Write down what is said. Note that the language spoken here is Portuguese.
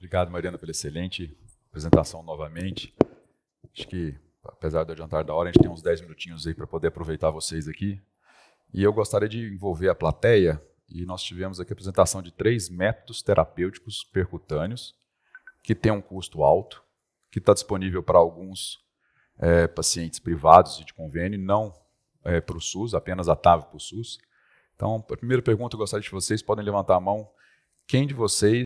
Obrigado, Mariana, pela excelente apresentação novamente. Acho que, apesar do adiantar da hora, a gente tem uns 10 minutinhos aí para poder aproveitar vocês aqui. E eu gostaria de envolver a plateia, e nós tivemos aqui a apresentação de três métodos terapêuticos percutâneos, que tem um custo alto, que está disponível para alguns é, pacientes privados e de convênio, não é, para o SUS, apenas a TAV para o SUS. Então, a primeira pergunta que eu gostaria de vocês, podem levantar a mão. Quem de vocês